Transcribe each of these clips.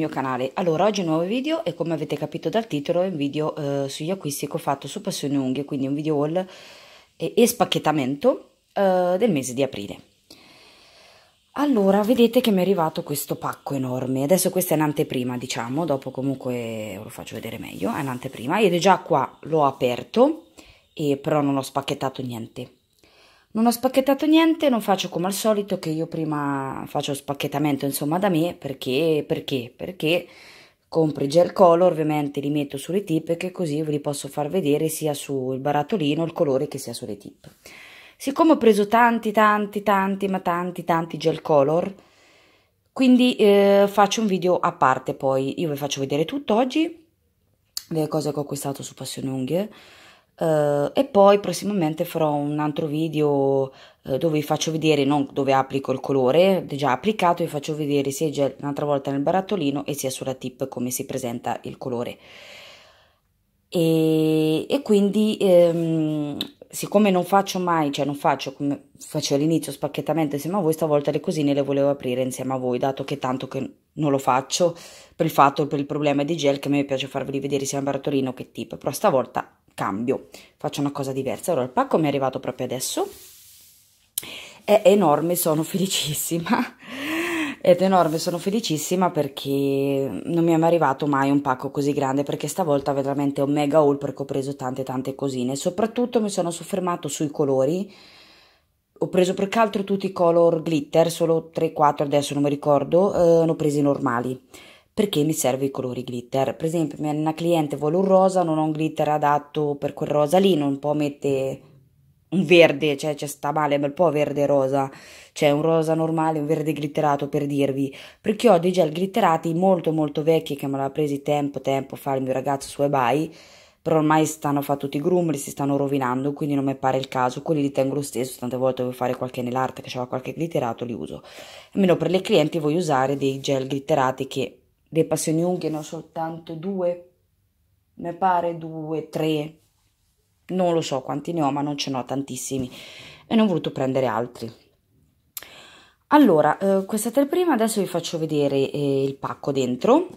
mio canale allora oggi un nuovo video e come avete capito dal titolo è un video eh, sugli acquisti che ho fatto su passione unghie quindi un video haul e, e spacchettamento eh, del mese di aprile allora vedete che mi è arrivato questo pacco enorme adesso questa è un'anteprima diciamo dopo comunque lo faccio vedere meglio è un'anteprima ed è già qua l'ho aperto e però non ho spacchettato niente non ho spacchettato niente, non faccio come al solito che io prima faccio spacchettamento insomma da me perché, perché, perché compro i gel color, ovviamente li metto sulle tip che così ve li posso far vedere sia sul barattolino il colore che sia sulle tip. Siccome ho preso tanti tanti tanti ma tanti tanti gel color, quindi eh, faccio un video a parte poi, io vi faccio vedere tutto oggi, le cose che ho acquistato su Passione Unghie, Uh, e poi prossimamente farò un altro video uh, dove vi faccio vedere non dove applico il colore già applicato vi faccio vedere sia già un'altra volta nel barattolino e sia sulla tip come si presenta il colore e, e quindi um, siccome non faccio mai cioè non faccio come faccio all'inizio spacchettamente insieme a voi stavolta le cosine le volevo aprire insieme a voi dato che tanto che non lo faccio per il fatto per il problema di gel che a me piace farvi vedere sia in barattolino che tip però stavolta cambio, faccio una cosa diversa. Allora, il pacco mi è arrivato proprio adesso, è enorme, sono felicissima. Ed enorme, sono felicissima perché non mi è mai arrivato mai un pacco così grande perché stavolta veramente è un mega haul perché ho preso tante tante cosine. Soprattutto mi sono soffermato sui colori, ho preso perché altro tutti i color glitter, solo 3-4 adesso non mi ricordo, eh, ne ho presi normali perché mi serve i colori glitter. Per esempio, una cliente vuole un rosa, non ho un glitter adatto per quel rosa lì, non può mettere un verde, cioè c'è cioè, sta male un bel po' verde rosa, cioè un rosa normale, un verde glitterato per dirvi, perché ho dei gel glitterati molto molto vecchi che me l'ha presi tempo tempo fa il mio ragazzo su eBay, però ormai stanno fa tutti i grumri, si stanno rovinando, quindi non mi pare il caso, quelli li tengo lo stesso, tante volte devo fare qualche nell'arte che c'è qualche glitterato, li uso. Almeno per le clienti voglio usare dei gel glitterati che dei passioni unghie ne ho soltanto due, mi pare due, tre, non lo so quanti ne ho, ma non ce ne ho tantissimi e non ho voluto prendere altri. Allora, eh, questa tre prima adesso vi faccio vedere eh, il pacco dentro.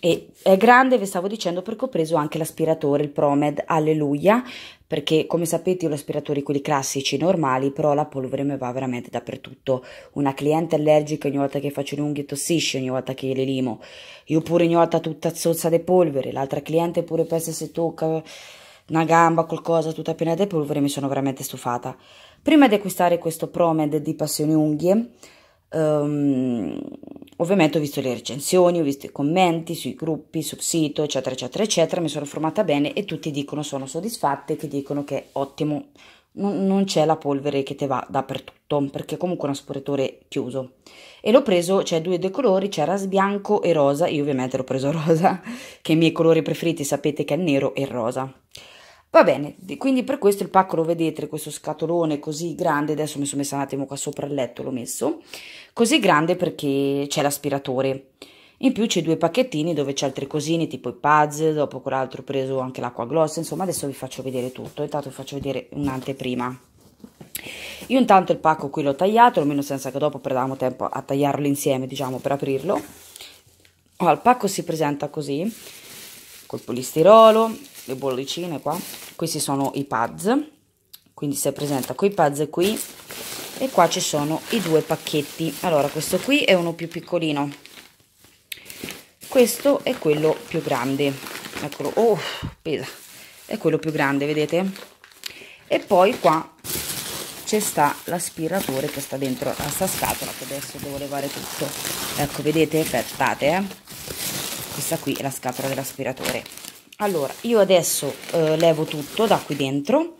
E è grande, vi stavo dicendo, perché ho preso anche l'aspiratore, il Promed, alleluia, perché come sapete io ho gli aspiratori quelli classici, normali, però la polvere mi va veramente dappertutto. Una cliente allergica ogni volta che faccio le unghie tossisce, ogni volta che le limo. Io pure ogni volta tutta zozza di polvere, l'altra cliente pure pensa se tocca una gamba, qualcosa, tutta piena di polvere, mi sono veramente stufata. Prima di acquistare questo Promed di Passione Unghie, Um, ovviamente ho visto le recensioni, ho visto i commenti sui gruppi, sul sito, eccetera, eccetera, eccetera, mi sono formata bene e tutti dicono sono soddisfatte, che dicono che è ottimo, non, non c'è la polvere che te va dappertutto, perché comunque è un aspiratore chiuso. E l'ho preso, c'è cioè, due dei colori, c'era cioè bianco e rosa, io ovviamente l'ho preso rosa, che i miei colori preferiti sapete che è nero e rosa. Va bene, quindi per questo il pacco lo vedete, questo scatolone così grande, adesso mi sono messa un attimo qua sopra il letto, l'ho messo, così grande perché c'è l'aspiratore. In più c'è due pacchettini dove c'è altre cosine tipo i puzzle, dopo quell'altro ho preso anche l'acqua gloss, insomma adesso vi faccio vedere tutto, intanto vi faccio vedere un'anteprima. Io intanto il pacco qui l'ho tagliato, almeno senza che dopo perdavamo tempo a tagliarlo insieme, diciamo, per aprirlo. Oh, il pacco si presenta così, col polistirolo, le bollicine qua questi sono i pads quindi si presenta con i pads qui e qua ci sono i due pacchetti allora questo qui è uno più piccolino questo è quello più grande eccolo oh pesa è quello più grande vedete e poi qua c'è sta l'aspiratore che sta dentro a sta scatola che adesso devo levare tutto ecco vedete aspettate eh. questa qui è la scatola dell'aspiratore allora io adesso eh, levo tutto da qui dentro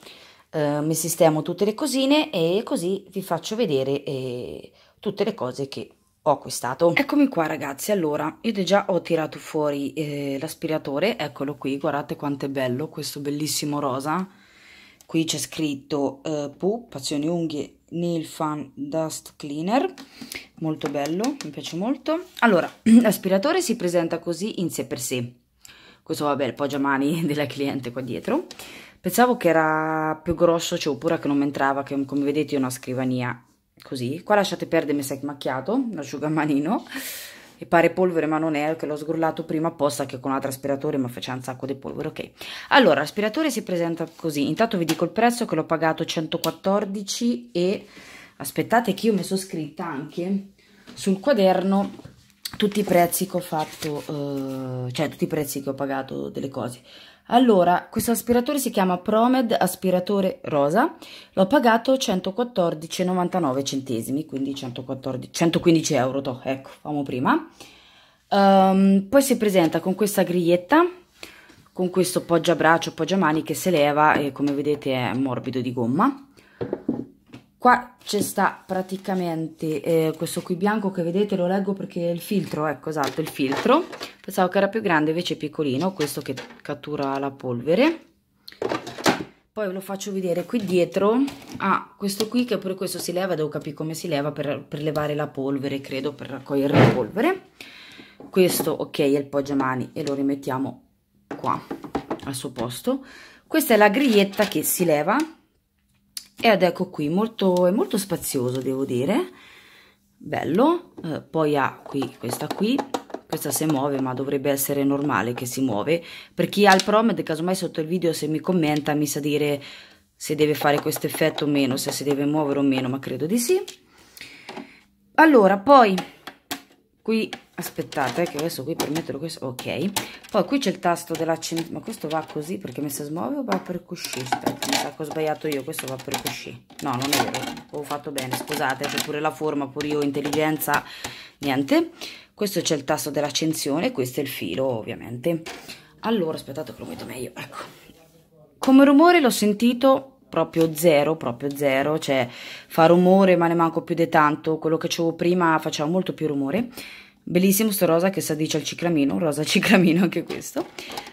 eh, mi sistemo tutte le cosine e così vi faccio vedere eh, tutte le cose che ho acquistato eccomi qua ragazzi allora io già ho tirato fuori eh, l'aspiratore eccolo qui guardate quanto è bello questo bellissimo rosa qui c'è scritto eh, Poo Passioni Unghie Nail Fan Dust Cleaner molto bello, mi piace molto allora, l'aspiratore si presenta così in sé per sé questo vabbè il poggiamani della cliente qua dietro pensavo che era più grosso cioè oppure che non mi entrava che come vedete è una scrivania così qua lasciate perdere mi sei macchiato l'asciugamanino e pare polvere ma non è che l'ho sgrullato prima apposta che con l'altro aspiratore mi faceva un sacco di polvere ok allora l'aspiratore si presenta così intanto vi dico il prezzo che l'ho pagato 114 e aspettate che io mi sono scritta anche sul quaderno tutti i prezzi che ho fatto, eh, cioè tutti i prezzi che ho pagato delle cose. Allora, questo aspiratore si chiama Promed aspiratore rosa, l'ho pagato 114,99 centesimi, quindi 114, 115 euro, toh, ecco, famo prima. Um, poi si presenta con questa griglietta, con questo poggiabraccio, poggiamani che si leva e come vedete è morbido di gomma qua c'è sta praticamente eh, questo qui bianco che vedete lo leggo perché il filtro ecco esatto il filtro pensavo che era più grande invece è piccolino questo che cattura la polvere poi ve lo faccio vedere qui dietro a ah, questo qui che pure questo si leva devo capire come si leva per, per levare la polvere credo per raccogliere la polvere questo ok è il poggiamani e lo rimettiamo qua al suo posto questa è la griglietta che si leva ed ecco qui molto, è molto spazioso devo dire bello eh, poi ha qui questa qui questa si muove ma dovrebbe essere normale che si muove per chi ha il promed casomai sotto il video se mi commenta mi sa dire se deve fare questo effetto o meno se si deve muovere o meno ma credo di sì allora poi qui aspettate che adesso qui per metterlo questo ok poi qui c'è il tasto dell'accento ma questo va così perché mi si smuove o va per cuscì mi sa che ho sbagliato io questo va per cuscì no non è vero ho fatto bene scusate c'è pure la forma pure io intelligenza niente questo c'è il tasto dell'accensione questo è il filo ovviamente allora aspettate che lo metto meglio ecco come rumore l'ho sentito proprio zero, proprio zero, cioè fa rumore ma ne manco più di tanto, quello che avevo prima faceva molto più rumore. Bellissimo sto rosa che si addice al ciclamino, un rosa ciclamino anche questo.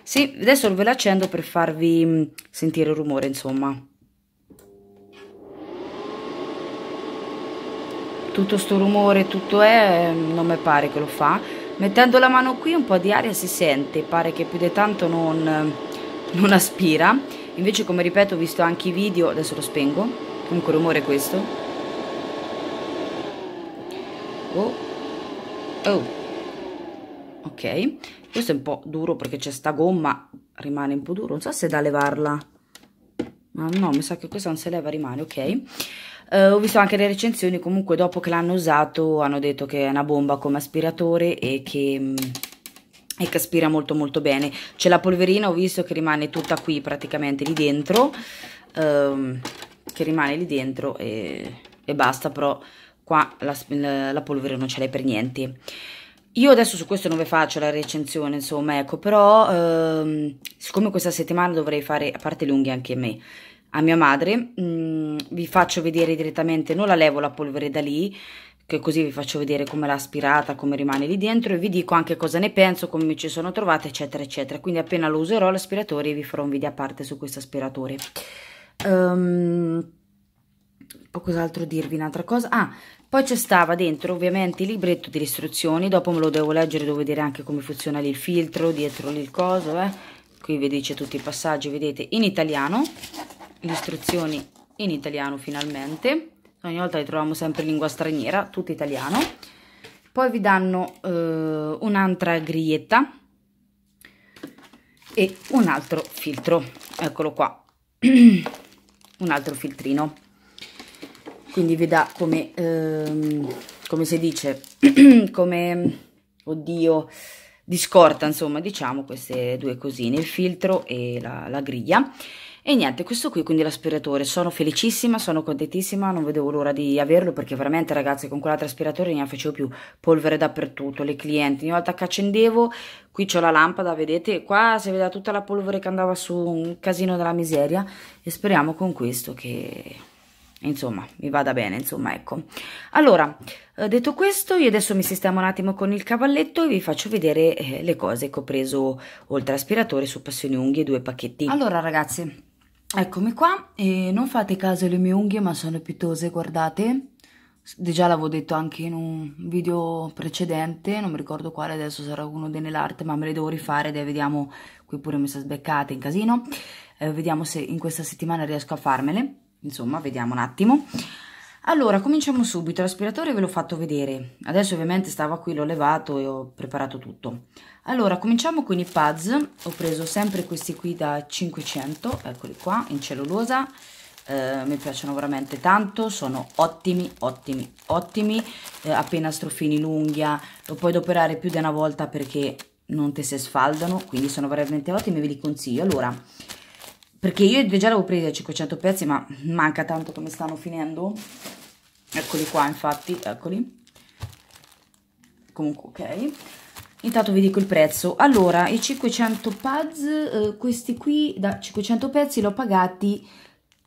Sì, adesso ve l'accendo per farvi mm, sentire il rumore insomma. Tutto sto rumore, tutto è, mm, non mi pare che lo fa. Mettendo la mano qui un po' di aria si sente, pare che più di tanto non, mm, non aspira invece come ripeto ho visto anche i video adesso lo spengo comunque rumore è questo oh oh ok questo è un po' duro perché c'è sta gomma rimane un po' duro non so se è da levarla ma no mi sa che questa non si leva rimane ok Uh, ho visto anche le recensioni, comunque dopo che l'hanno usato hanno detto che è una bomba come aspiratore e che mm, e che molto molto bene c'è la polverina ho visto che rimane tutta qui praticamente lì dentro ehm, che rimane lì dentro e, e basta però qua la, la, la polvere non ce l'hai per niente io adesso su questo non vi faccio la recensione, insomma, ecco, però ehm, siccome questa settimana dovrei fare, a parte lunghe anche a me, a mia madre, mh, mm, vi faccio vedere direttamente, non la levo la polvere da lì, che così vi faccio vedere come l'ha aspirata, come rimane lì dentro e vi dico anche cosa ne penso, come mi ci sono trovate eccetera eccetera, quindi appena lo userò l'aspiratore vi farò un video a parte su questo aspiratore. Um, cos'altro dirvi, un'altra cosa? Ah, poi c'è stava dentro ovviamente il libretto delle istruzioni, dopo me lo devo leggere, devo vedere anche come funziona lì il filtro, dietro lì il coso, eh. qui vedete tutti i passaggi, vedete, in italiano, le istruzioni in italiano finalmente, ogni volta li troviamo sempre in lingua straniera, tutto italiano. Poi vi danno eh, un'altra griglietta e un altro filtro, eccolo qua, un altro filtrino. Quindi vi dà come, ehm, come si dice, come, oddio, di scorta, insomma, diciamo queste due cosine, il filtro e la, la griglia. E niente, questo qui quindi l'aspiratore, sono felicissima, sono contentissima, non vedevo l'ora di averlo perché veramente ragazzi con quell'altro aspiratore ne facevo più polvere dappertutto, le clienti, ogni volta che accendevo, qui c'ho la lampada, vedete, qua si vedeva tutta la polvere che andava su un casino della miseria e speriamo con questo che insomma mi vada bene insomma ecco allora eh, detto questo io adesso mi sistemo un attimo con il cavalletto e vi faccio vedere eh, le cose che ho preso oltre aspiratore su passioni unghie due pacchetti allora ragazzi Eccomi qua e non fate caso alle mie unghie ma sono pietose, guardate. Già l'avevo detto anche in un video precedente, non mi ricordo quale, adesso sarà uno dei nell'arte, ma me le devo rifare dai, vediamo, qui pure mi sono sbeccate in casino, eh, vediamo se in questa settimana riesco a farmele, insomma vediamo un attimo. Allora, cominciamo subito. L'aspiratore ve l'ho fatto vedere. Adesso ovviamente stava qui, l'ho levato e ho preparato tutto. Allora, cominciamo con i pads. Ho preso sempre questi qui da 500, eccoli qua, in cellulosa. Eh, mi piacciono veramente tanto, sono ottimi, ottimi, ottimi. Eh, appena strofini l'unghia, lo puoi adoperare più di una volta perché non te si sfaldano, quindi sono veramente ottimi, ve li consiglio. Allora, perché io già l'avevo presa 500 pezzi ma manca tanto come stanno finendo eccoli qua infatti eccoli comunque ok intanto vi dico il prezzo allora i 500 pads eh, questi qui da 500 pezzi li ho pagati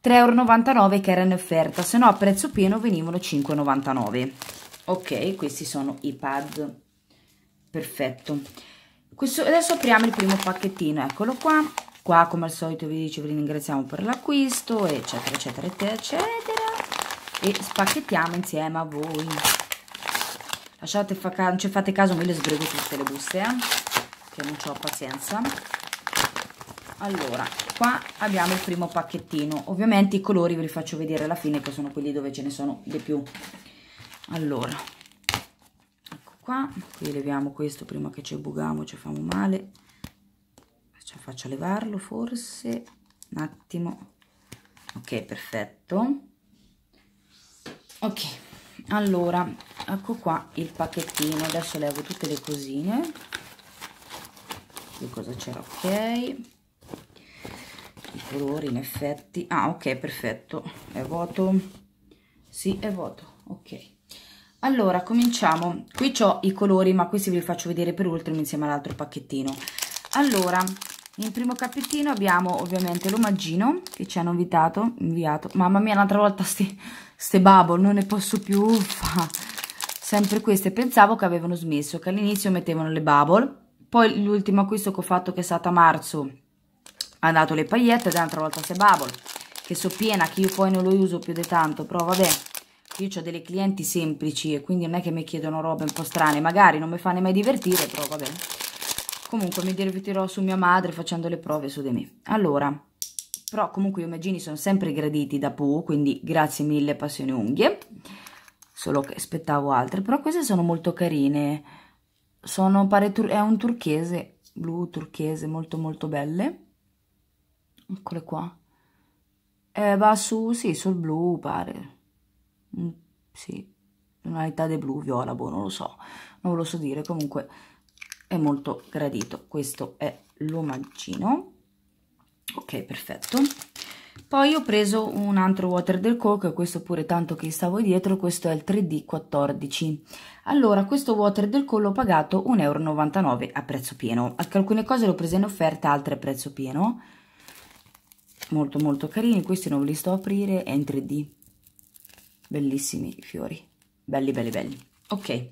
3,99 euro che era in offerta se no a prezzo pieno venivano 5,99 ok questi sono i pad perfetto Questo, adesso apriamo il primo pacchettino eccolo qua Qua come al solito vi dice vi ringraziamo per l'acquisto, eccetera, eccetera, eccetera, e spacchettiamo insieme a voi. Lasciate, fa non ci fate caso, me le sbrego tutte le buste, eh? che non ho pazienza. Allora, qua abbiamo il primo pacchettino. Ovviamente i colori ve li faccio vedere alla fine, che sono quelli dove ce ne sono di più. Allora, ecco qua, qui leviamo questo prima che ci bugiamo, ci famo male ce cioè, la faccio a levarlo forse un attimo ok perfetto ok allora ecco qua il pacchettino adesso levo tutte le cosine che cosa c'era ok i colori in effetti ah ok perfetto è vuoto sì è vuoto ok allora cominciamo qui ho i colori ma questi vi faccio vedere per ultimo insieme all'altro pacchettino allora nel primo cappettino abbiamo ovviamente l'omaggino che ci hanno invitato, inviato. Mamma mia, un'altra volta sti, ste bubble, non ne posso più. Uffa. Sempre queste, pensavo che avevano smesso, che all'inizio mettevano le bubble. Poi l'ultimo acquisto che ho fatto che è stata a marzo ha dato le pagliette ed è un'altra volta ste bubble. Che so piena, che io poi non lo uso più di tanto, però vabbè. Io ho delle clienti semplici e quindi non è che mi chiedono robe un po' strane. Magari non mi fanno mai divertire, però vabbè comunque mi divertirò su mia madre facendo le prove su di me allora però comunque gli omagini sono sempre graditi da Pooh quindi grazie mille Passione Unghie solo che aspettavo altre però queste sono molto carine sono pare è un turchese blu turchese molto molto belle eccole qua eh, va su sì sul blu pare mm, sì tonalità di blu viola boh non lo so non ve lo so dire comunque è molto gradito questo è l'omaggino ok perfetto poi ho preso un altro water del coke questo pure tanto che stavo dietro questo è il 3d14 allora questo water del coke l'ho pagato 1,99 euro a prezzo pieno alcune cose le ho prese in offerta altre a prezzo pieno molto molto carini questi non ve li sto a aprire è in 3d bellissimi i fiori belli belli belli ok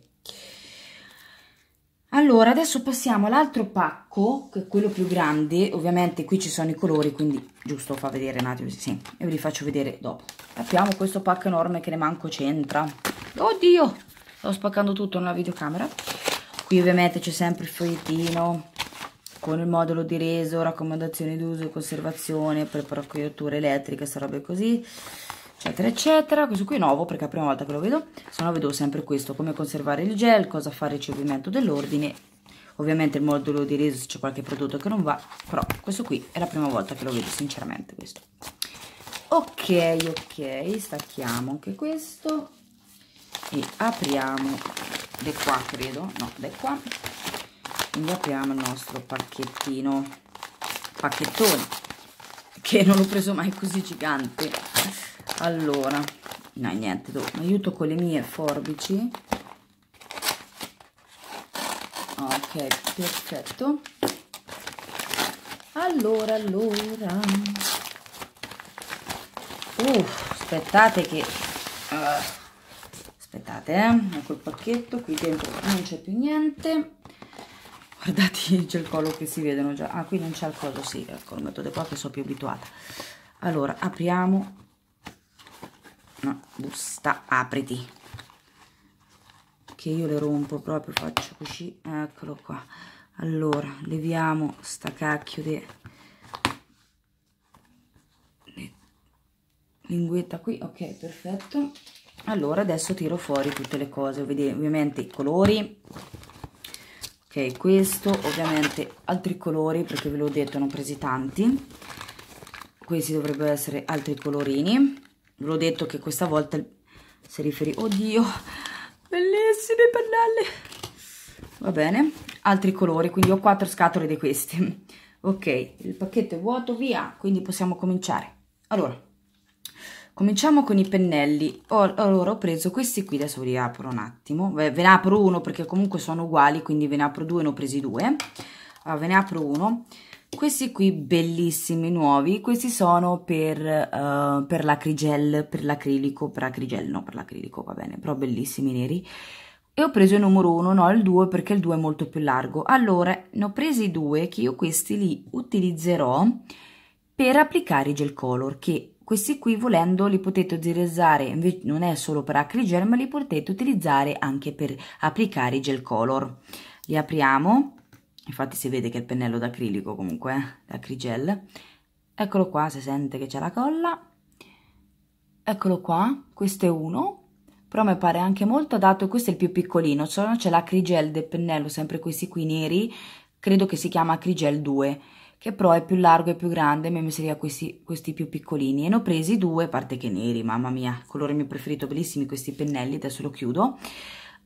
allora, adesso passiamo all'altro pacco, che è quello più grande. Ovviamente qui ci sono i colori, quindi giusto fa vedere un attimo, sì, e vi faccio vedere dopo. Apriamo questo pacco enorme che ne manco c'entra. Oddio! Sto spaccando tutto nella videocamera. Qui ovviamente c'è sempre il fogliettino con il modulo di reso, raccomandazioni d'uso, e conservazione, per procurature elettriche, sarebbe così eccetera eccetera questo qui è nuovo perché è la prima volta che lo vedo se no vedo sempre questo come conservare il gel cosa fare il ricevimento dell'ordine ovviamente il modulo di reso se c'è qualche prodotto che non va però questo qui è la prima volta che lo vedo sinceramente questo ok ok stacchiamo anche questo e apriamo da qua credo no da qua quindi apriamo il nostro pacchettino pacchettone che non l'ho preso mai così gigante allora no niente do, mi aiuto con le mie forbici ok perfetto allora allora Uff, uh, aspettate che uh aspettate eh, ecco il pacchetto qui dentro non c'è più niente guardate c'è il collo che si vedono già ah qui non c'è il collo sì ecco lo metto da qua che sono più abituata allora apriamo una busta apriti che io le rompo proprio faccio così eccolo qua allora leviamo sta cacchio di linguetta qui ok perfetto allora adesso tiro fuori tutte le cose vedete ovviamente i colori ok questo ovviamente altri colori perché ve l'ho detto ne ho presi tanti questi dovrebbero essere altri colorini ve l'ho detto che questa volta si riferì oddio bellissime pennelli va bene altri colori quindi ho quattro scatole di questi ok il pacchetto è vuoto via quindi possiamo cominciare allora cominciamo con i pennelli allora ho preso questi qui adesso ve li apro un attimo ve ne apro uno perché comunque sono uguali quindi ve ne apro due ne ho presi due allora, ve ne apro uno questi qui bellissimi nuovi, questi sono per, uh, per l'acrigel, per l'acrilico, per l'acrigel, no per l'acrilico va bene, però bellissimi neri. E ho preso il numero 1, no il 2 perché il 2 è molto più largo. Allora, ne ho presi due che io questi li utilizzerò per applicare i gel color che questi qui volendo li potete utilizzare, non è solo per acrigel ma li potete utilizzare anche per applicare i gel color. Li apriamo infatti si vede che è il pennello d'acrilico comunque, eh, d'acrigel, eccolo qua, si sente che c'è la colla, eccolo qua, questo è uno, però mi pare anche molto adatto, questo è il più piccolino, c'è l'acrigel del pennello, sempre questi qui neri, credo che si chiama acrigel 2, che però è più largo e più grande, mi seria questi, questi più piccolini, e ne ho presi due, a parte che neri, mamma mia, colore mio preferito, bellissimi questi pennelli, adesso lo chiudo,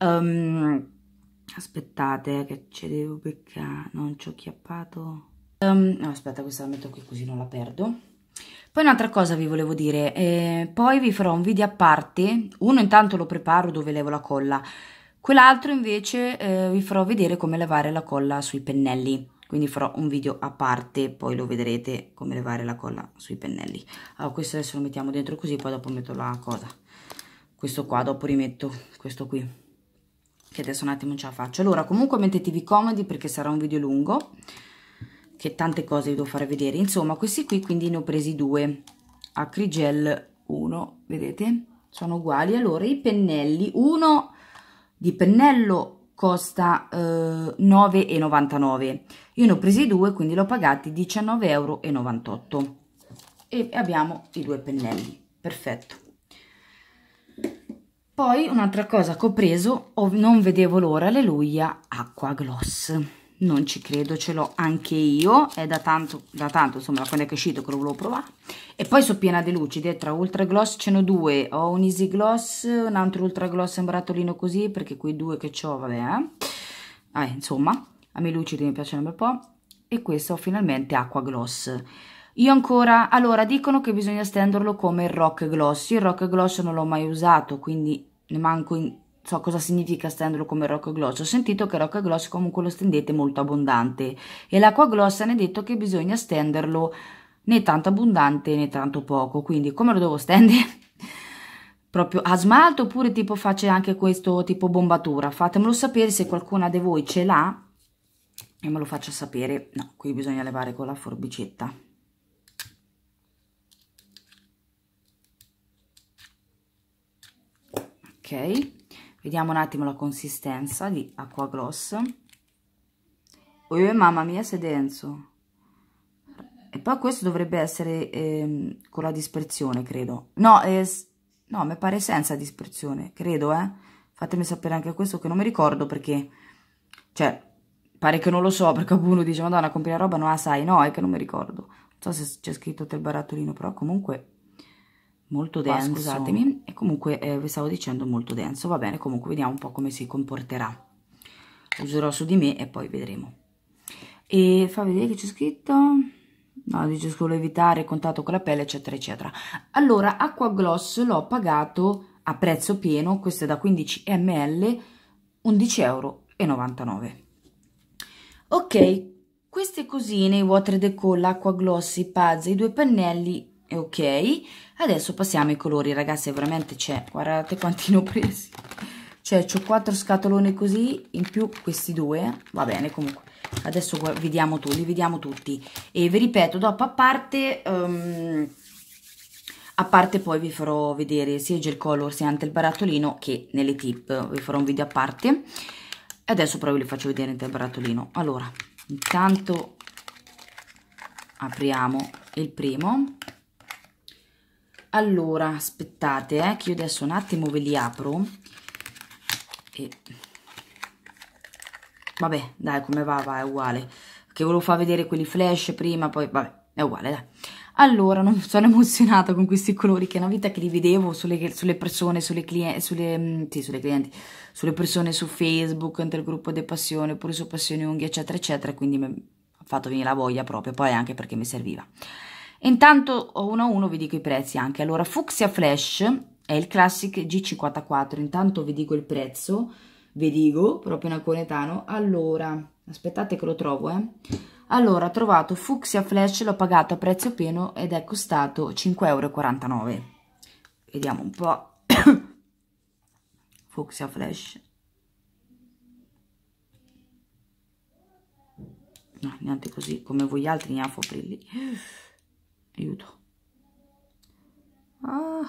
um, aspettate eh, che ci devo beccare ah, non ci ho chiappato um, no, aspetta questa la metto qui così non la perdo poi un'altra cosa vi volevo dire eh, poi vi farò un video a parte uno intanto lo preparo dove levo la colla quell'altro invece eh, vi farò vedere come levare la colla sui pennelli quindi farò un video a parte poi lo vedrete come levare la colla sui pennelli allora questo adesso lo mettiamo dentro così poi dopo metto la cosa questo qua dopo rimetto questo qui che adesso un attimo ce la faccio allora comunque mettetevi comodi perché sarà un video lungo che tante cose vi devo fare vedere insomma questi qui quindi ne ho presi due acrygel 1 vedete sono uguali allora i pennelli uno di pennello costa eh, 9,99 io ne ho presi due quindi l'ho pagati 19,98 euro e abbiamo i due pennelli perfetto poi un'altra cosa che ho preso, oh, non vedevo l'ora, alleluia, acqua gloss. Non ci credo, ce l'ho anche io, è da tanto, da tanto, insomma, da quando è che è uscito che lo volevo provare. E poi sono piena di luci, tra Ultra Gloss ce n'ho due, ho un Easy Gloss, un altro Ultra Gloss in barattolino così, perché quei due che ho, vabbè, eh. vabbè, insomma, a me lucidi mi piacciono un bel po'. E questo finalmente acqua gloss. Io ancora, allora, dicono che bisogna stenderlo come il rock gloss. Io il rock gloss non l'ho mai usato, quindi ne manco in, so cosa significa stenderlo come rocca gloss ho sentito che rocca gloss comunque lo stendete molto abbondante e l'acqua gloss ne è detto che bisogna stenderlo né tanto abbondante né tanto poco, quindi come lo devo stendere? proprio a smalto oppure tipo faccio anche questo tipo bombatura, fatemelo sapere se qualcuna di voi ce l'ha e me lo faccia sapere, no qui bisogna levare con la forbicetta. ok vediamo un attimo la consistenza di acqua gloss oh, mamma mia se denso e poi questo dovrebbe essere eh, con la dispersione credo no, eh, no mi pare senza dispersione credo eh fatemi sapere anche questo che non mi ricordo perché cioè pare che non lo so perché uno dice madonna compri la roba non la sai no è che non mi ricordo non so se c'è scritto te il barattolino però comunque molto denso Qua, scusatemi e comunque eh, vi stavo dicendo molto denso va bene comunque vediamo un po' come si comporterà userò su di me e poi vedremo e fa vedere che c'è scritto no dice solo evitare contatto con la pelle eccetera eccetera allora acqua gloss l'ho pagato a prezzo pieno questo è da 15 ml 11,99 euro ok queste cosine water deco l'acqua gloss i pads i due pannelli ok adesso passiamo ai colori ragazzi veramente c'è cioè, guardate quanti ne ho presi cioè ho quattro scatoloni così in più questi due va bene comunque adesso vediamo tu, li vediamo tutti e vi ripeto dopo a parte um, a parte poi vi farò vedere sia il gel color sia anche il barattolino che nelle tip vi farò un video a parte adesso però ve li faccio vedere anche il barattolino allora intanto apriamo il primo allora aspettate eh, che io adesso un attimo ve li apro e... vabbè dai come va va è uguale che volevo far vedere quelli flash prima poi vabbè è uguale dai allora, non sono emozionata con questi colori, che è una vita che li vedevo sulle, sulle persone, sulle, clienti, sulle, mm, sì, sulle clienti, sulle persone su Facebook, nel gruppo De Passione, oppure su Passione Unghie, eccetera, eccetera, quindi mi ha fatto venire la voglia proprio, poi anche perché mi serviva. Intanto oh, uno a uno vi dico i prezzi anche. Allora, Fuxia Flash è il Classic G54, intanto vi dico il prezzo, vi dico, proprio napoletano. Allora, aspettate che lo trovo, eh. Allora, ho trovato Fuxia Flash, l'ho pagato a prezzo pieno ed è costato 5,49 euro. Vediamo un po'. Fuxia Flash. No, niente così, come voi altri, Niafo Prilli aiuto ah.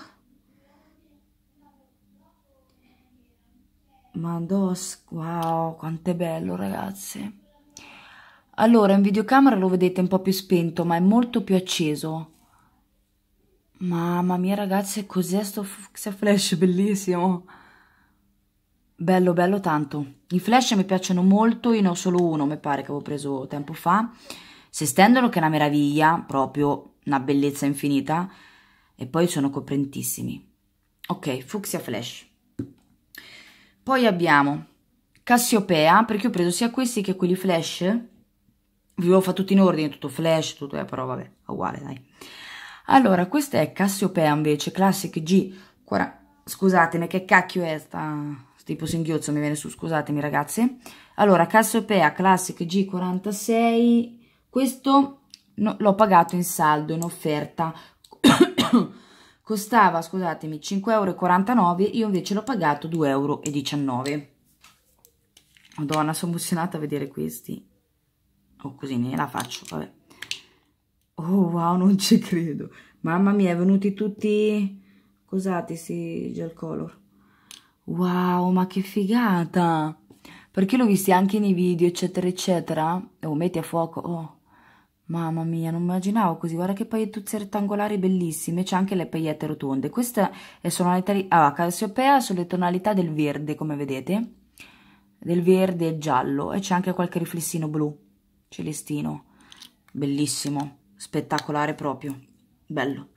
Mados, wow, quanto è bello ragazze. Allora, in videocamera lo vedete un po' più spento, ma è molto più acceso. Mamma mia ragazze, cos'è sto flash bellissimo. Bello, bello tanto. I flash mi piacciono molto, io ne ho solo uno, mi pare che avevo preso tempo fa. Se stendono che è una meraviglia, proprio una bellezza infinita e poi sono coprentissimi. Ok, fucsia flash. Poi abbiamo Cassiopea, perché ho preso sia questi che quelli flash. Vi avevo fatto tutti in ordine, tutto flash, tutto, è eh, però vabbè, uguale, dai. Allora, questa è Cassiopea invece, Classic G. Scusatemi, che cacchio è sta... Tipo singhiozzo mi viene su, scusatemi ragazze. Allora, Cassiopea Classic G46. Questo no, l'ho pagato in saldo, in offerta, costava, scusatemi, 5,49 euro, io invece l'ho pagato 2,19 euro. Madonna, sono emozionata a vedere questi. Oh, così ne la faccio, vabbè. Oh, wow, non ci credo. Mamma mia, è venuti tutti Scusate, sì, gel color. Wow, ma che figata! Perché l'ho visti anche nei video, eccetera, eccetera. Oh, metti a fuoco, oh. Mamma mia, non immaginavo così. Guarda che paglietuzze rettangolari bellissime. C'è anche le pagliette rotonde. queste eh, sono le di... Ah, Casiopea sulle tonalità del verde, come vedete. Del verde e giallo. E c'è anche qualche riflessino blu. Celestino. Bellissimo. Spettacolare proprio. Bello.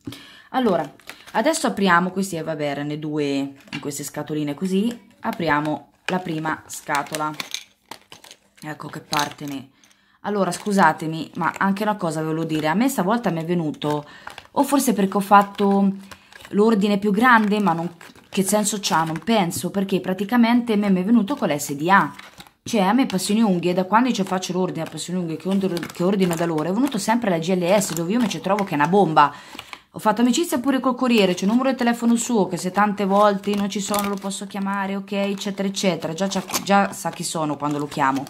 Allora, adesso apriamo... Questi, eh, vabbè, erano due in queste scatoline così. Apriamo la prima scatola. Ecco che parte ne allora, scusatemi, ma anche una cosa ve lo dire. A me stavolta mi è venuto, o forse perché ho fatto l'ordine più grande, ma non, che senso c'ha? Non penso, perché praticamente a me mi è venuto con l'SDA. Cioè, a me Passioni Unghie, da quando io faccio l'ordine a Passioni Unghie, che, ordino, che ordino da loro, è venuto sempre la GLS, dove io mi ci trovo che è una bomba. Ho fatto amicizia pure col corriere, c'è il numero di telefono suo, che se tante volte non ci sono lo posso chiamare, ok, eccetera, eccetera. già, già sa chi sono quando lo chiamo.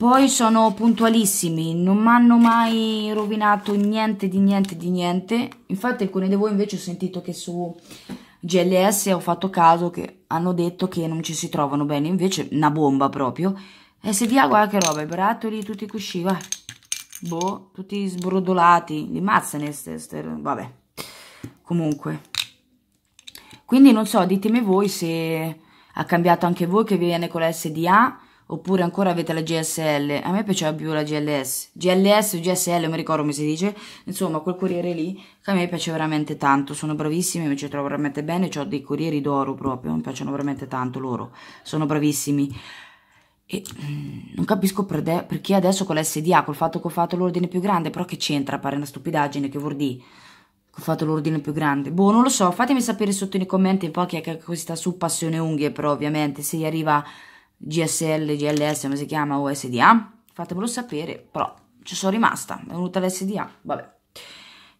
Poi sono puntualissimi, non mi hanno mai rovinato niente di niente di niente. Infatti alcuni di voi invece ho sentito che su GLS ho fatto caso che hanno detto che non ci si trovano bene, invece una bomba proprio. SDA guarda che roba, i barattoli tutti cusci, va. Boh, tutti sbrodolati, li mazzane vabbè. Comunque. Quindi non so, ditemi voi se ha cambiato anche voi che viene con la SDA oppure ancora avete la GSL, a me piaceva più la GLS, GLS o GSL, non mi ricordo come si dice, insomma quel corriere lì che a me piace veramente tanto, sono bravissimi, mi ci trovo veramente bene, ho dei corrieri d'oro proprio, mi piacciono veramente tanto loro, sono bravissimi. E mm, non capisco perché adesso con la SDA, col fatto che ho fatto l'ordine più grande, però che c'entra, pare una stupidaggine, che vuol dire? Che ho fatto l'ordine più grande. Boh, non lo so, fatemi sapere sotto nei commenti un po' chi è che sta su Passione Unghie, però ovviamente se gli arriva GSL, GLS, come si chiama, o SDA? Fatemelo sapere, però ci sono rimasta, è venuta l'SDA, vabbè.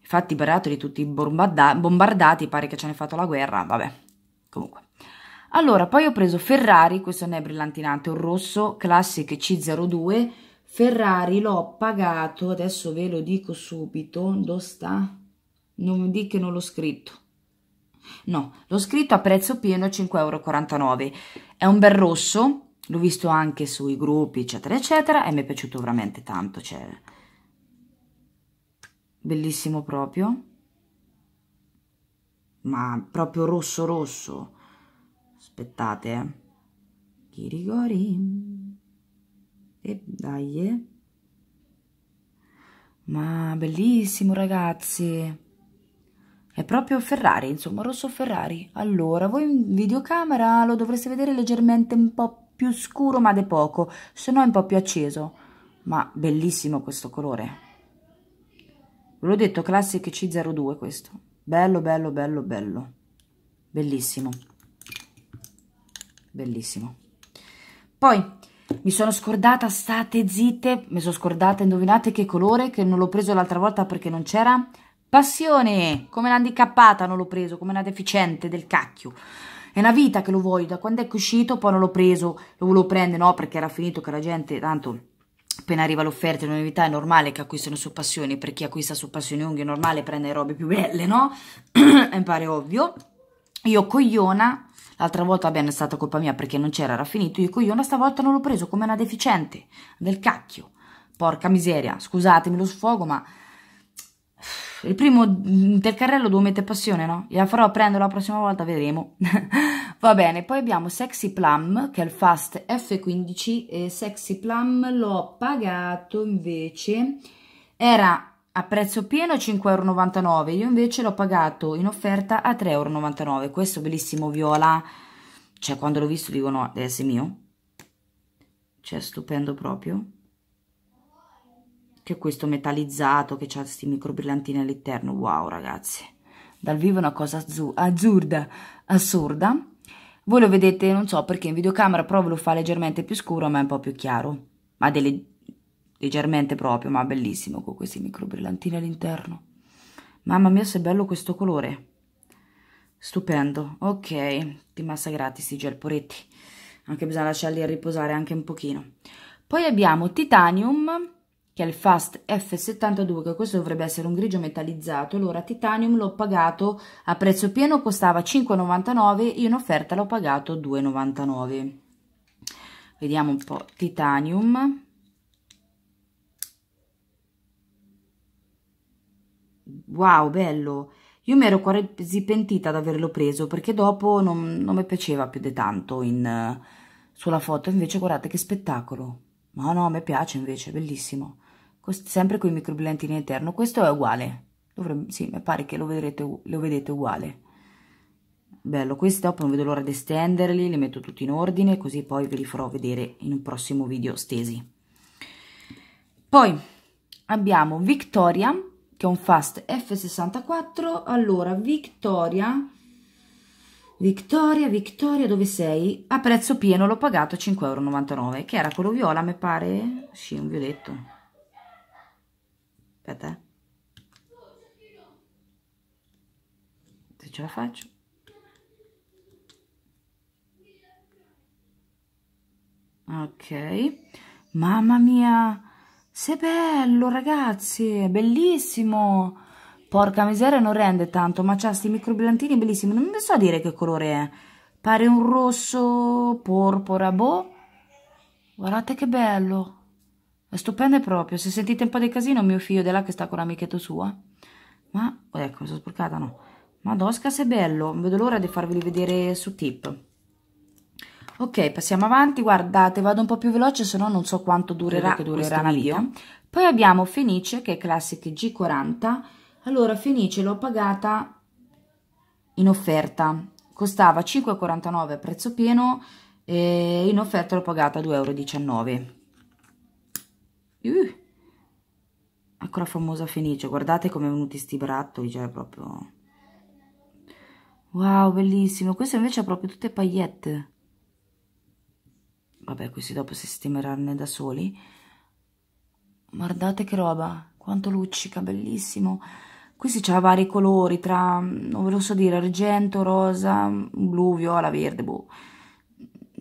Infatti i barattoli tutti bombardati, pare che ce hanno fatto la guerra, vabbè, comunque. Allora, poi ho preso Ferrari, questo non è brillantinante, un rosso, Classic C02, Ferrari l'ho pagato, adesso ve lo dico subito, dove sta? Non mi dica che non l'ho scritto. No, l'ho scritto a prezzo pieno 5,49 euro. È un bel rosso, l'ho visto anche sui gruppi eccetera eccetera e mi è piaciuto veramente tanto cioè bellissimo proprio ma proprio rosso rosso aspettate eh. Chirigori e dai eh. ma bellissimo ragazzi è proprio Ferrari, insomma, rosso Ferrari. Allora, voi in videocamera lo dovreste vedere leggermente un po' più scuro ma de poco, se no è un po' più acceso. Ma bellissimo questo colore. Ve l'ho detto, Classic C02 questo. Bello, bello, bello, bello. Bellissimo. Bellissimo. Poi, mi sono scordata, state zitte, mi sono scordata, indovinate che colore, che non l'ho preso l'altra volta perché non c'era? Passione, come l'handicappata non l'ho preso, come una deficiente del cacchio. È una vita che lo voglio, da quando è uscito poi non l'ho preso, lo volevo prendere, no, perché era finito che la gente, tanto appena arriva l'offerta di novità è normale che acquistano su passioni, per chi acquista su passioni unghie è normale prendere robe più belle, no? e Mi pare ovvio. Io cogliona, l'altra volta vabbè non è stata colpa mia perché non c'era, era finito, io cogliona stavolta non l'ho preso come una deficiente, del cacchio. Porca miseria, scusatemi lo sfogo ma il primo del carrello devo mettere passione, no? Gliela farò prendere la prossima volta, vedremo. Va bene, poi abbiamo Sexy Plum, che è il Fast F15, e Sexy Plum l'ho pagato invece, era a prezzo pieno 5,99 euro, io invece l'ho pagato in offerta a 3,99 euro. questo bellissimo viola, cioè quando l'ho visto dico no, deve essere mio, cioè stupendo proprio che questo metallizzato che ha questi micro brillantini all'interno wow ragazzi dal vivo è una cosa azzurda assurda voi lo vedete non so perché in videocamera però ve lo fa leggermente più scuro ma è un po' più chiaro ma delle, leggermente proprio ma bellissimo con questi micro brillantini all'interno mamma mia se bello questo colore stupendo ok ti massacrati sti gelporetti anche bisogna lasciarli riposare anche un pochino poi abbiamo titanium che è il Fast F72, che questo dovrebbe essere un grigio metallizzato, allora Titanium l'ho pagato a prezzo pieno, costava 5,99, io in offerta l'ho pagato 2,99. Vediamo un po' Titanium. Wow, bello! Io mi ero quasi pentita ad averlo preso, perché dopo non, non mi piaceva più di tanto in, sulla foto, invece guardate che spettacolo! Ma no, no, mi piace invece, bellissimo sempre con i microblenti in interno. Questo è uguale, Dovrebbe, sì, mi pare che lo, vedrete, lo vedete uguale. Bello, questi dopo non vedo l'ora di stenderli, li metto tutti in ordine, così poi ve li farò vedere in un prossimo video stesi. Poi abbiamo Victoria, che è un Fast F64. Allora, Victoria, Victoria, Victoria, dove sei? A prezzo pieno l'ho pagato 5,99 euro che era quello viola, mi pare. Sì, un violetto Aspetta, eh. Se ce la faccio. Ok. Mamma mia. Se bello, ragazzi. È bellissimo. Porca miseria, non rende tanto, ma c'ha questi microbilantini bellissimi. Non mi so dire che colore è. Pare un rosso porpora, boh. Guardate che bello. Stupende proprio. Se sentite un po' di casino, mio figlio della che sta con l'amichetto sua. Ma, oh, ecco, mi sono sporcata, no. Ma Doscas è bello. Non vedo l'ora di farveli vedere su tip. Ok, passiamo avanti. Guardate, vado un po' più veloce, se no non so quanto durerà, che durerà la vita. Poi abbiamo Fenice, che è Classic G40. Allora, Fenice l'ho pagata in offerta. Costava 5,49 a prezzo pieno e in offerta l'ho pagata 2,19 euro. Uh, ecco la famosa fenice, guardate come è venuti sti brattoli, cioè proprio... Wow, bellissimo. questo invece ha proprio tutte pagliette. Vabbè, questi dopo si sistemeranno da soli. Guardate che roba, quanto luccica, bellissimo. Questi c'ha vari colori, tra, non ve lo so dire, argento, rosa, blu, viola, verde, boh.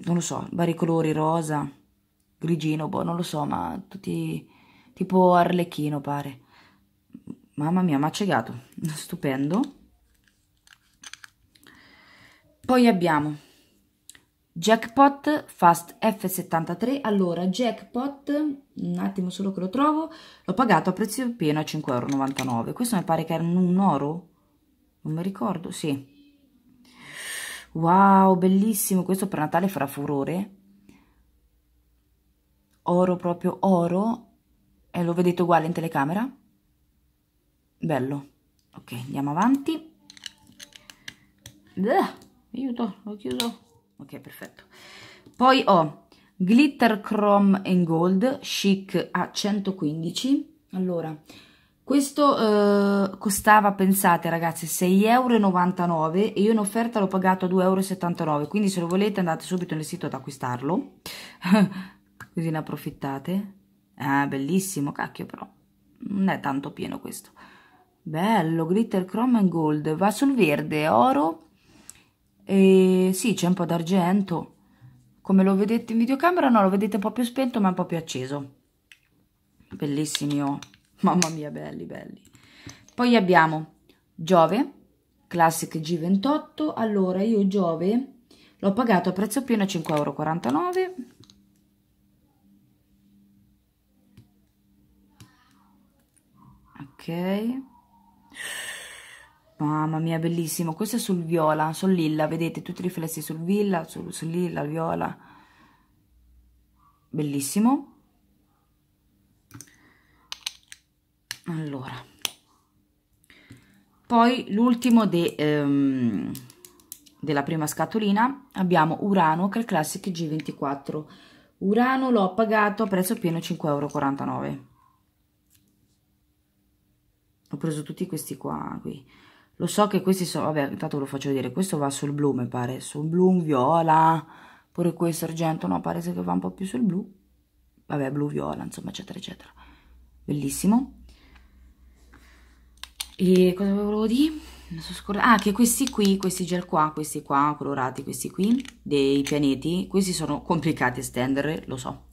Non lo so, vari colori, rosa grigino, boh, non lo so, ma tutti tipo arlecchino pare. Mamma mia, ma macegato, stupendo. Poi abbiamo Jackpot Fast F73. Allora, Jackpot, un attimo solo che lo trovo, l'ho pagato a prezzo pieno a 5,99 euro. Questo mi pare che era un oro, non mi ricordo, sì. Wow, bellissimo, questo per Natale farà furore oro proprio oro e eh, lo vedete uguale in telecamera? Bello. Ok, andiamo avanti. Uah, aiuto, l'ho chiuso. Ok, perfetto. Poi ho Glitter Chrome in Gold, chic a 115. Allora, questo eh, costava, pensate ragazzi, 6,99 euro e io in offerta l'ho pagato a 2,79 euro, quindi se lo volete andate subito nel sito ad acquistarlo. Voi ne approfittate? Ah, bellissimo, cacchio però. Non è tanto pieno questo. Bello, glitter chrome and gold. Va sul verde, oro. E sì, c'è un po' d'argento. Come lo vedete in videocamera, no, lo vedete un po' più spento, ma un po' più acceso. Bellissimi, oh. Mamma mia, belli, belli. Poi abbiamo Giove, Classic G28. Allora, io Giove l'ho pagato a prezzo pieno 5,49 euro ok mamma mia bellissimo questo è sul viola sul lilla vedete tutti i riflessi sul villa sul, sul lilla viola bellissimo allora poi l'ultimo de, ehm, della prima scatolina abbiamo Urano che è il Classic G24 Urano l'ho pagato a prezzo pieno 5,49 euro ho preso tutti questi qua qui lo so che questi sono vabbè intanto ve lo faccio vedere questo va sul blu mi pare sul blu un viola pure questo argento no pare che va un po' più sul blu vabbè blu viola insomma eccetera eccetera bellissimo e cosa volevo dire non so scordare ah che questi qui questi gel qua questi qua colorati questi qui dei pianeti questi sono complicati a stendere lo so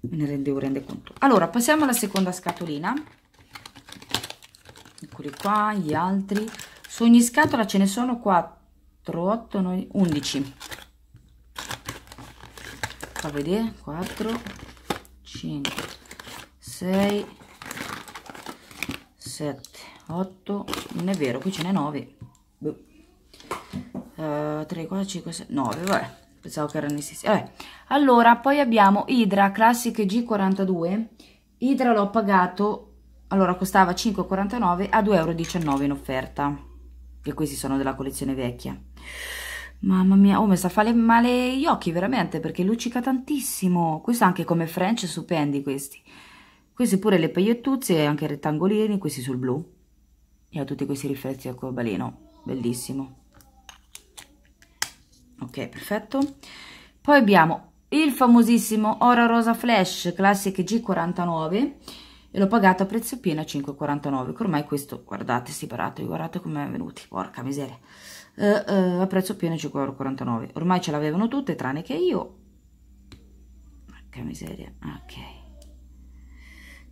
me ne rendevo rende conto allora passiamo alla seconda scatolina eccoli qua gli altri su ogni scatola ce ne sono 4 8 9 11 fa vedere 4 5 6 7 8 non è vero qui ce n'è 9 uh, 3 4 5 6 9 vabbè pensavo che erano stessi vabbè. allora poi abbiamo Hydra Classic G42 Hydra l'ho pagato allora costava 5,49 a 2,19 euro in offerta e questi sono della collezione vecchia mamma mia oh mi sta fare male gli occhi veramente perché luccica tantissimo questo anche come french stupendi questi questi pure le pagliettuzie anche rettangolini questi sul blu e ha tutti questi riflessi a corbalino bellissimo ok perfetto poi abbiamo il famosissimo oro Rosa Flash Classic G49 e l'ho pagata a prezzo pieno a 5,49 che ormai questo, guardate sti barattoli, guardate come è venuti, porca miseria eh, eh, a prezzo pieno 5,49 ormai ce l'avevano tutte tranne che io porca miseria, ok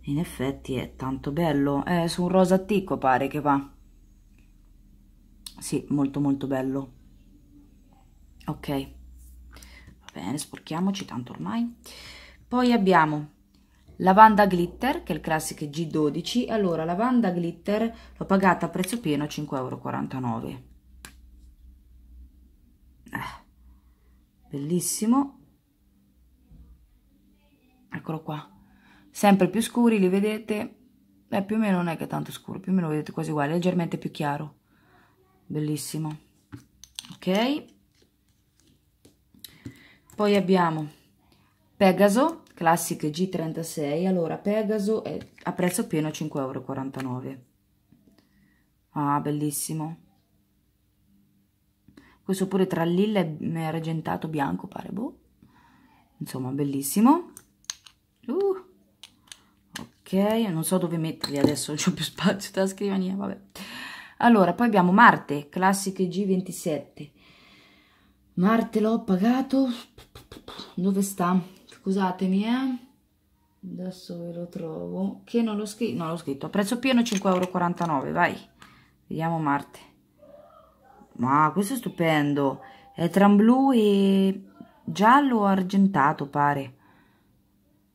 in effetti è tanto bello, è su un rosa ticco pare che va sì, molto molto bello ok va bene, sporchiamoci tanto ormai poi abbiamo Lavanda glitter, che è il classic G12, allora lavanda glitter l'ho pagata a prezzo pieno 5,49 euro. Eh, bellissimo. Eccolo qua. Sempre più scuri, li vedete? Beh, più o meno non è che è tanto scuro, più o meno lo vedete quasi uguale, leggermente più chiaro. Bellissimo. Ok. Poi abbiamo Pegaso, classiche G36, allora Pegaso è a prezzo pieno 5,49 euro. Ah, bellissimo. Questo pure tra lilla e argentato eh, bianco, pare, boh. Insomma, bellissimo. Uh. Ok, non so dove metterli adesso, non c'ho più spazio della scrivania, vabbè. Allora, poi abbiamo Marte, classiche G27. Marte l'ho pagato... Dove sta? scusatemi eh adesso ve lo trovo che non l'ho scritto no l'ho scritto prezzo pieno 5,49 euro vai vediamo Marte ma questo è stupendo è tra blu e giallo argentato pare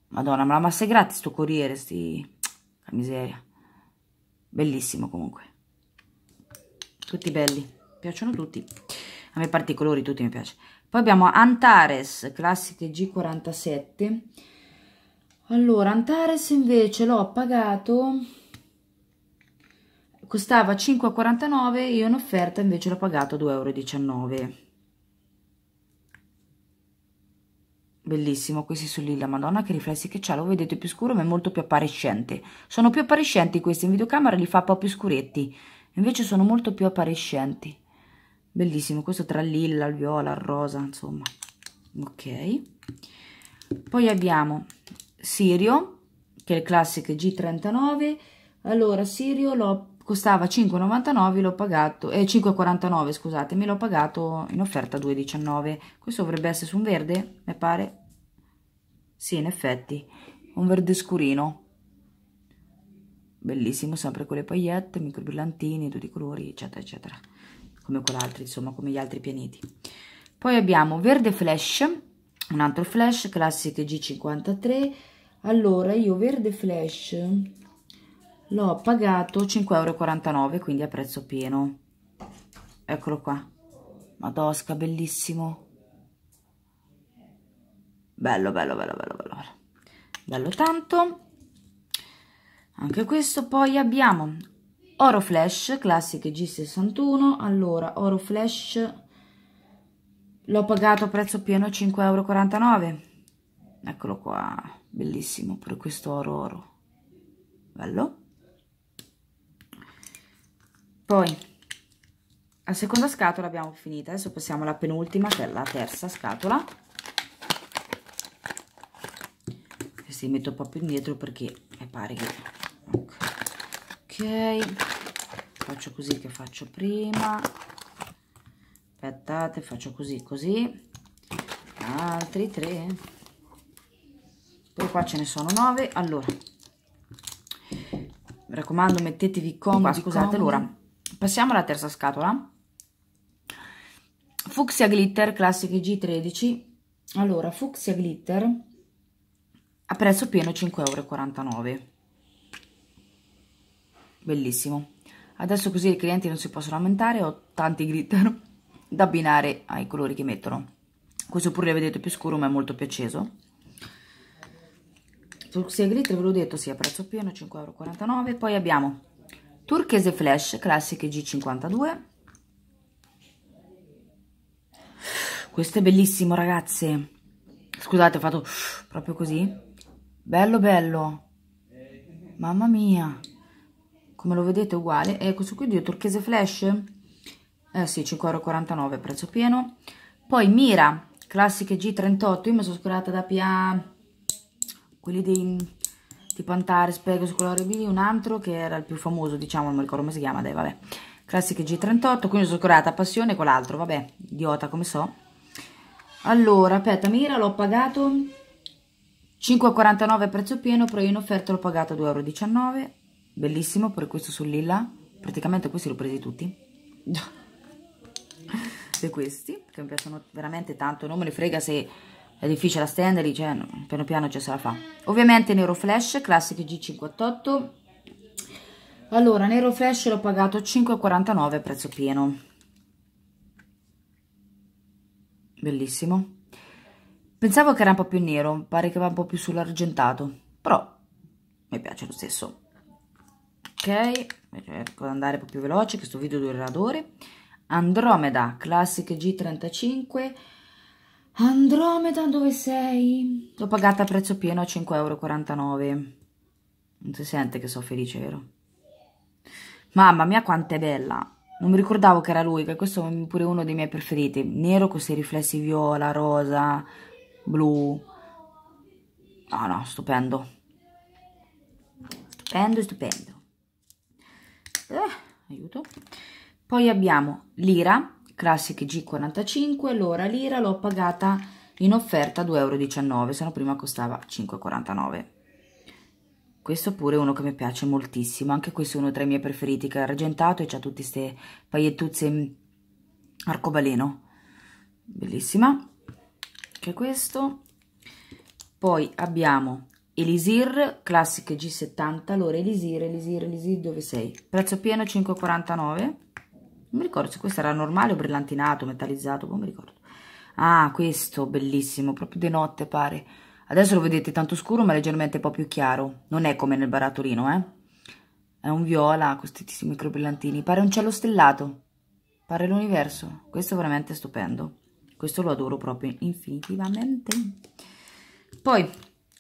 madonna ma la massa è gratis sto corriere sti la miseria bellissimo comunque tutti belli piacciono tutti a me parte i colori tutti mi piace poi abbiamo Antares, classiche G47. Allora, Antares invece l'ho pagato, costava 5,49, io in offerta invece l'ho pagato 2,19 euro. Bellissimo, questi sono lì, la madonna che riflessi che c'ha, lo vedete più scuro ma è molto più appariscente. Sono più appariscenti questi, in videocamera li fa un po' più scuretti, invece sono molto più appariscenti bellissimo questo tra lilla, il viola, il rosa insomma ok poi abbiamo Sirio che è il classic G39 allora Sirio l'ho costava 5,99 l'ho pagato eh, 5,49 scusatemi l'ho pagato in offerta 2,19 questo dovrebbe essere su un verde mi pare sì in effetti un verde scurino bellissimo sempre con le pagliette micro brillantini tutti i colori eccetera eccetera come quell'altro, insomma, come gli altri pianeti. Poi abbiamo verde flash, un altro flash, classic G53. Allora, io verde flash l'ho pagato 5,49 euro, quindi a prezzo pieno. Eccolo qua. Madosca, bellissimo. Bello, bello, bello, bello, bello. Bello tanto. Anche questo. Poi abbiamo Oro Flash, Classic G61, allora Oro Flash l'ho pagato a prezzo pieno 5,49 euro, eccolo qua, bellissimo pure questo oro oro, bello. Poi la seconda scatola abbiamo finita, adesso passiamo alla penultima che è la terza scatola. Questi li metto proprio indietro perché mi pare che... Okay ok faccio così che faccio prima aspettate faccio così così altri tre poi qua ce ne sono nove allora mi raccomando mettetevi comodi ah, scusate allora passiamo alla terza scatola fucsia glitter classic G13 allora fucsia glitter a prezzo pieno 5,49 euro bellissimo. Adesso così i clienti non si possono lamentare, ho tanti glitter da abbinare ai colori che mettono. Questo pure vedete più scuro ma è molto più acceso. Tuxia Glitter ve l'ho detto, sì, prezzo pieno, 5,49 euro Poi abbiamo Turchese Flash, classic G52. Questo è bellissimo, ragazze. Scusate, ho fatto proprio così. Bello, bello. Mamma mia come lo vedete è uguale e questo qui di turchese flash eh sì 5,49 euro prezzo pieno poi mira classiche G38 io mi sono scurata da PA quelli dei tipo Antares, Pegasus, colore B, un altro che era il più famoso, diciamo, non mi ricordo come si chiama, dai, vabbè. Classiche G38, quindi sono curata passione quell'altro vabbè, idiota come so. Allora, aspetta, Mira l'ho pagato 5,49 prezzo pieno, però io in offerta l'ho pagato 2,19 euro bellissimo pure questo sul lilla praticamente questi li ho presi tutti e questi che mi piacciono veramente tanto non me ne frega se è difficile a stenderli cioè no, piano piano ce se la fa ovviamente nero flash classic G58 allora nero flash l'ho pagato 5,49 prezzo pieno bellissimo pensavo che era un po' più nero pare che va un po' più sull'argentato però mi piace lo stesso ok cerco di andare un po' più veloce questo video durerà due ore Andromeda Classic G35 Andromeda dove sei? l'ho pagata a prezzo pieno a 5,49 euro non si sente che sono felice vero? mamma mia quanta è bella non mi ricordavo che era lui che questo è pure uno dei miei preferiti nero con questi riflessi viola, rosa, blu ah no, stupendo stupendo, stupendo eh, aiuto. Poi abbiamo l'IRA, classic G45, l'ora l'IRA l'ho pagata in offerta 2,19 euro, se no prima costava 5,49. Questo pure è uno che mi piace moltissimo, anche questo è uno tra i miei preferiti che è argentato e ha tutte queste paiettuzze arcobaleno, bellissima. Che questo. Poi abbiamo Elisir, Classic G70, allora Elisir, Elisir, Elisir, dove sei? Prezzo pieno 5,49, non mi ricordo se questo era normale o brillantinato, metallizzato, boh, non mi ricordo. Ah, questo, bellissimo, proprio di notte pare. Adesso lo vedete tanto scuro ma leggermente un po' più chiaro, non è come nel baratolino, eh. È un viola, questi micro brillantini, pare un cielo stellato, pare l'universo, questo è veramente stupendo. Questo lo adoro proprio infinitivamente. Poi,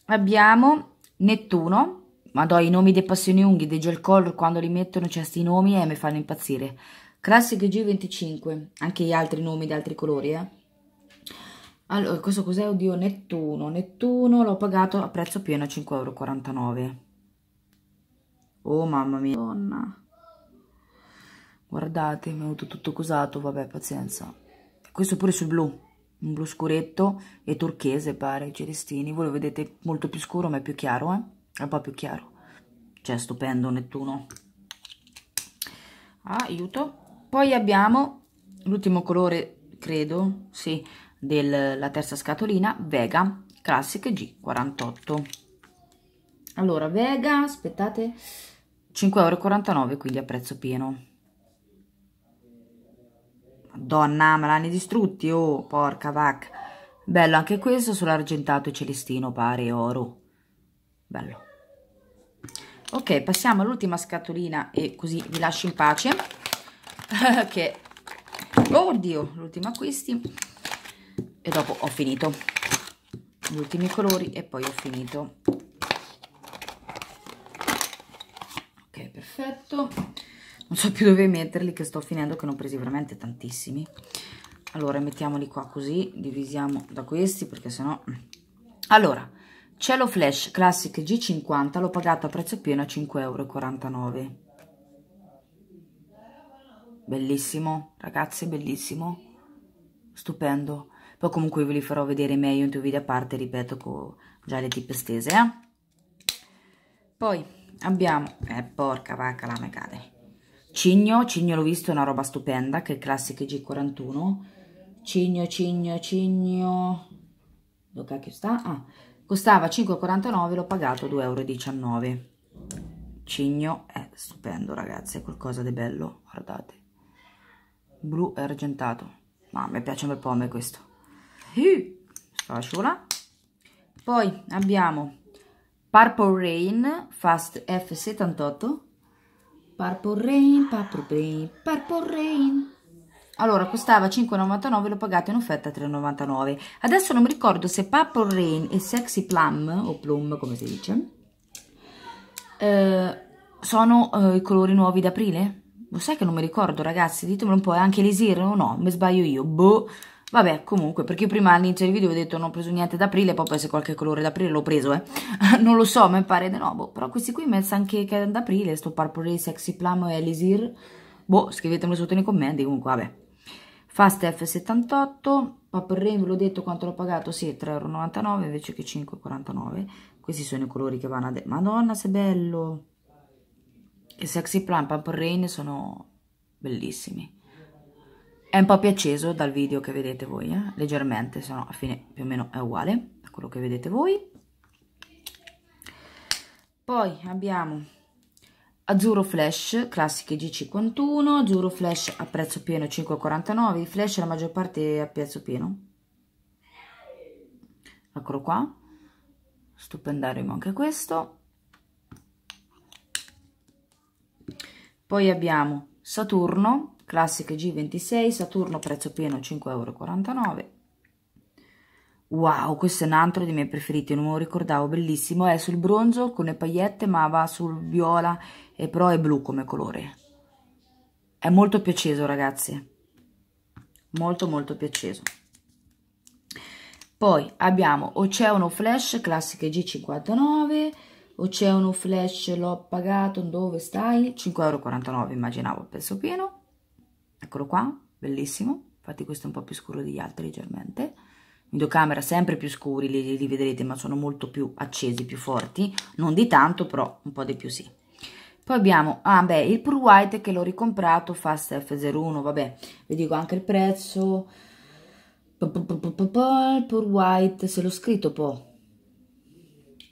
abbiamo Nettuno, ma do i nomi dei passioni unghie, dei gel color, quando li mettono c'è questi nomi e eh, mi fanno impazzire. Classic G25, anche gli altri nomi di altri colori, eh. Allora, questo cos'è? Oddio, Nettuno. Nettuno l'ho pagato a prezzo pieno a 5,49 euro. Oh, mamma mia. Donna. Guardate, mi è venuto tutto cosato, vabbè, pazienza. Questo pure sul blu un blu scuretto e turchese pare, i celestini, voi lo vedete molto più scuro ma è più chiaro, eh? è un po' più chiaro, cioè stupendo Nettuno, ah, aiuto, poi abbiamo l'ultimo colore, credo, sì, della terza scatolina, Vega Classic G48, allora Vega, aspettate, 5,49 euro quindi a prezzo pieno, Donna, me l'hanno distrutti, oh, porca vacca. Bello anche questo, solo argentato e celestino, pare oro. Bello. Ok, passiamo all'ultima scatolina e così vi lascio in pace. che... oh, Oddio, l'ultimo acquisti. E dopo ho finito. Gli ultimi colori e poi ho finito. Ok, perfetto non so più dove metterli che sto finendo che ne ho presi veramente tantissimi allora mettiamoli qua così divisiamo da questi perché sennò allora cielo flash classic G50 l'ho pagato a prezzo pieno a 5,49 euro bellissimo ragazzi bellissimo stupendo poi comunque ve li farò vedere meglio in due video a parte ripeto con già le tippe stese eh? poi abbiamo eh porca vacca la me cade Cigno, Cigno l'ho visto, è una roba stupenda, che è classica G41. Cigno, Cigno, Cigno... Dove cacchio sta? Ah, costava 5,49, l'ho pagato 2,19 euro. Cigno è stupendo, ragazzi, è qualcosa di bello, guardate. Blu e argentato. Ma mi piace un bel po' a me questo. Fasciola. Poi abbiamo Purple Rain Fast F78 Purple Rain, Purple Rain, Purple Rain. Allora, costava 5,99, l'ho pagato in offerta 3,99. Adesso non mi ricordo se Purple Rain e Sexy Plum, o Plum come si dice, eh, sono eh, i colori nuovi d'aprile? Lo sai che non mi ricordo, ragazzi, ditemelo un po', è anche l'Isir o no? Mi sbaglio io, boh. Vabbè, comunque, perché prima all'inizio del video ho detto non ho preso niente d'aprile, poi poi se qualche colore d'aprile l'ho preso, eh. non lo so, mi pare di nuovo. Boh. Però questi qui mi sa anche che è d'aprile, sto Purple Sexy Plum e Elisir. Boh, scrivetemelo sotto nei commenti, comunque, vabbè. Fast F78, Purple Rain, ve l'ho detto quanto l'ho pagato, sì, 3,99€ invece che 5,49€. Questi sono i colori che vanno a... Madonna, se bello! E Sexy Plum, Purple Rain sono bellissimi è un po' più acceso dal video che vedete voi, eh? leggermente, se no a fine più o meno è uguale a quello che vedete voi. Poi abbiamo azzurro flash classiche G51, azzurro flash a prezzo pieno 5,49, i flash la maggior parte è a prezzo pieno. Eccolo qua, stupendaremo anche questo. Poi abbiamo Saturno Classic G26, Saturno prezzo pieno 5,49 euro. Wow, questo è un altro dei miei preferiti, non me lo ricordavo, bellissimo, è sul bronzo con le pagliette ma va sul viola e però è blu come colore. È molto piacevole, ragazzi, molto molto piacevole. Poi abbiamo Oceano Flash, Classic G59, Oceano Flash l'ho pagato, dove stai? 5,49 euro immaginavo, penso pieno eccolo qua, bellissimo, infatti questo è un po' più scuro degli altri leggermente, videocamera sempre più scuri, li, li vedrete, ma sono molto più accesi, più forti, non di tanto, però un po' di più sì. Poi abbiamo, ah beh, il Pure White che l'ho ricomprato, Fast F01, vabbè, vi dico anche il prezzo, il Pure White, se l'ho scritto po',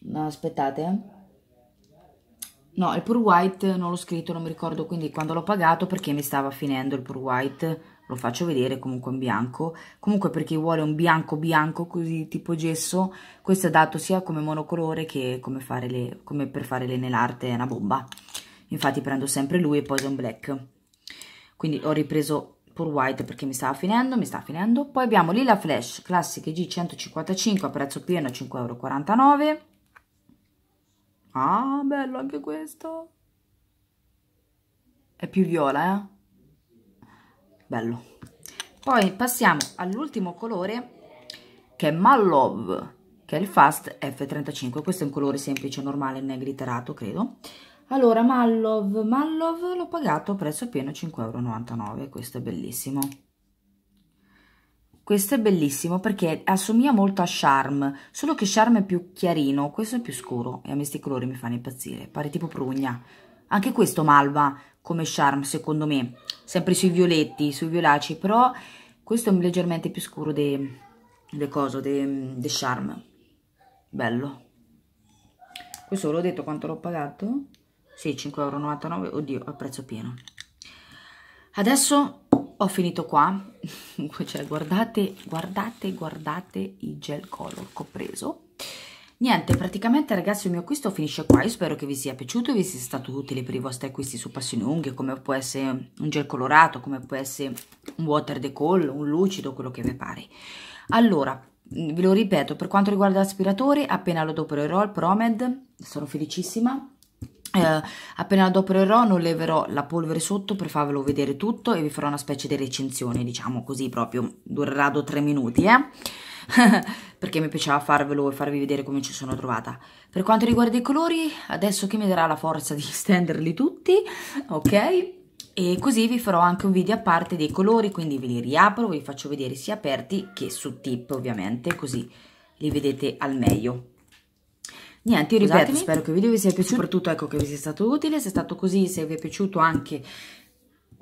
no, aspettate, eh. No, il pur white non l'ho scritto, non mi ricordo quindi quando l'ho pagato perché mi stava finendo il pur white. Lo faccio vedere comunque in bianco. Comunque per chi vuole un bianco bianco così tipo gesso, questo è adatto sia come monocolore che come, fare le, come per fare le nell'arte, è una bomba. Infatti prendo sempre lui e poi un Black. Quindi ho ripreso pur white perché mi stava finendo, mi sta finendo. Poi abbiamo Lila Flash, Classic G155 a prezzo pieno 5,49 euro Ah, bello anche questo. È più viola, eh? Bello. Poi passiamo all'ultimo colore che è Mallove, che è il Fast F35. Questo è un colore semplice, normale, non è glitterato, credo. Allora, Mallove, Mallove l'ho pagato prezzo pieno 5,99 euro, questo è bellissimo. Questo è bellissimo perché assomiglia molto a Charm, solo che Charm è più chiarino, questo è più scuro e a me questi colori mi fanno impazzire, pare tipo prugna. Anche questo malva come Charm secondo me, sempre sui violetti, sui violaci, però questo è leggermente più scuro de, de de, de Charm. Bello. Questo ve l'ho detto quanto l'ho pagato? Sì, 5,99 euro, oddio, a prezzo pieno. Adesso ho finito qua cioè guardate guardate guardate i gel color che ho preso Niente, praticamente ragazzi il mio acquisto finisce qua, io spero che vi sia piaciuto e vi sia stato utile per i vostri acquisti su passione unghie, come può essere un gel colorato, come può essere un water decoll, un lucido, quello che vi pare. Allora, ve lo ripeto, per quanto riguarda l'aspiratore, appena lo dopo il Roll Promed, sono felicissima, eh, appena dopo il Rono leverò la polvere sotto per farvelo vedere tutto e vi farò una specie di recensione, diciamo così proprio, durerà do tre minuti, eh? perché mi piaceva farvelo e farvi vedere come ci sono trovata. Per quanto riguarda i colori, adesso che mi darà la forza di stenderli tutti, ok? E così vi farò anche un video a parte dei colori, quindi ve li riapro, vi faccio vedere sia aperti che su tip ovviamente, così li vedete al meglio. Niente, io ripeto, Scusatemi. spero che il video vi sia piaciuto, soprattutto ecco che vi sia stato utile, se è stato così, se vi è piaciuto anche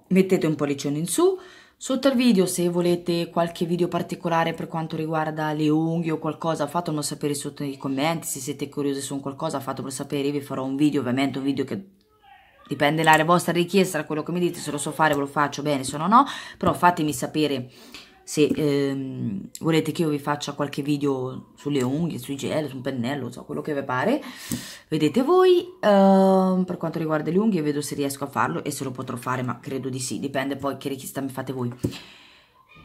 mettete un pollicione in su, Sotto al video se volete qualche video particolare per quanto riguarda le unghie o qualcosa fatemelo sapere sotto nei commenti, se siete curiosi su qualcosa fatemelo sapere, vi farò un video ovviamente, un video che dipende dalla vostra richiesta, da quello che mi dite, se lo so fare ve lo faccio bene, se no no, però fatemi sapere se ehm, volete che io vi faccia qualche video sulle unghie, sui gel, su un pennello, so, quello che vi pare, vedete voi. Ehm, per quanto riguarda le unghie vedo se riesco a farlo e se lo potrò fare, ma credo di sì, dipende poi che richiesta mi fate voi.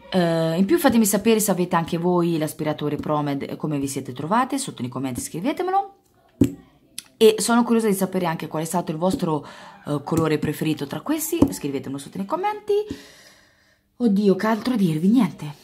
Uh, in più fatemi sapere se avete anche voi l'aspiratore Promed e come vi siete trovate, sotto nei commenti scrivetemelo. E sono curiosa di sapere anche qual è stato il vostro uh, colore preferito tra questi, scrivetemelo sotto nei commenti. Oddio, che altro dirvi? Niente.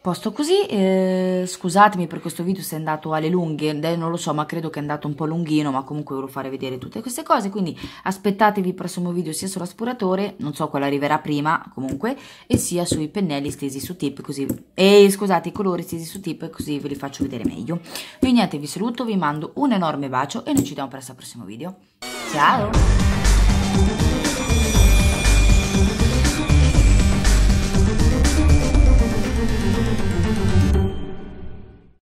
Posto così, eh, scusatemi per questo video se è andato alle lunghe, eh, non lo so, ma credo che è andato un po' lunghino, ma comunque volevo fare vedere tutte queste cose, quindi aspettatevi il prossimo video sia sull'aspuratore, non so quale arriverà prima, comunque, e sia sui pennelli stesi su tip, così, e scusate, i colori stesi su tip, così ve li faccio vedere meglio. Quindi niente, vi saluto, vi mando un enorme bacio e noi ci vediamo presto al prossimo video. Ciao!